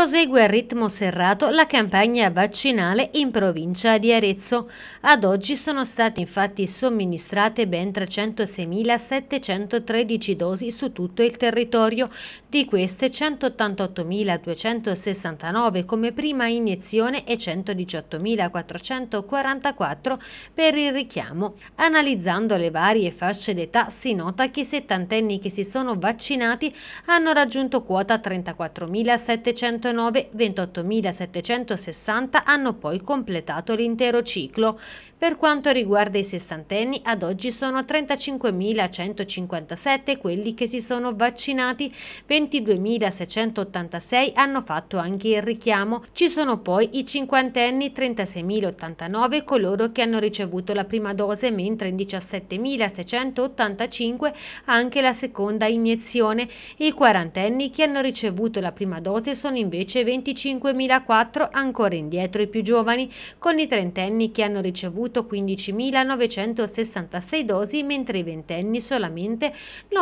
prosegue a ritmo serrato la campagna vaccinale in provincia di Arezzo. Ad oggi sono state infatti somministrate ben 306.713 dosi su tutto il territorio, di queste 188.269 come prima iniezione e 118.444 per il richiamo. Analizzando le varie fasce d'età si nota che i settantenni che si sono vaccinati hanno raggiunto quota 34.700 2009 28.760 hanno poi completato l'intero ciclo. Per quanto riguarda i sessantenni, ad oggi sono 35.157 quelli che si sono vaccinati, 22.686 hanno fatto anche il richiamo. Ci sono poi i cinquantenni, 36.089 coloro che hanno ricevuto la prima dose, mentre in 17.685 anche la seconda iniezione. I quarantenni che hanno ricevuto la prima dose sono invece invece 25.004 ancora indietro i più giovani, con i trentenni che hanno ricevuto 15.966 dosi, mentre i ventenni solamente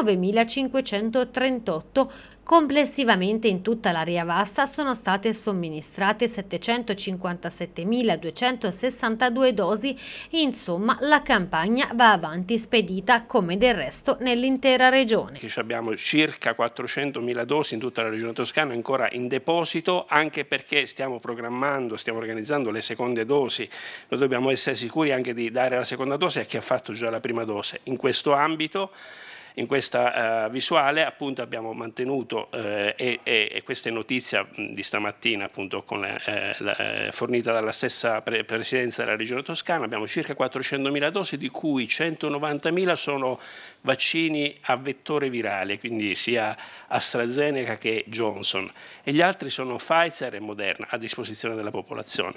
9.538 Complessivamente in tutta l'area vasta sono state somministrate 757.262 dosi insomma la campagna va avanti spedita come del resto nell'intera regione. Abbiamo circa 400.000 dosi in tutta la regione toscana ancora in deposito proposito, anche perché stiamo programmando, stiamo organizzando le seconde dosi, noi dobbiamo essere sicuri anche di dare la seconda dose a chi ha fatto già la prima dose. In questo ambito in questa uh, visuale appunto abbiamo mantenuto eh, e, e, questa è notizia di stamattina appunto eh, la, eh, la, fornita dalla stessa pre presidenza della regione toscana, abbiamo circa 400.000 dosi di cui 190.000 sono vaccini a vettore virale, quindi sia AstraZeneca che Johnson e gli altri sono Pfizer e Moderna a disposizione della popolazione.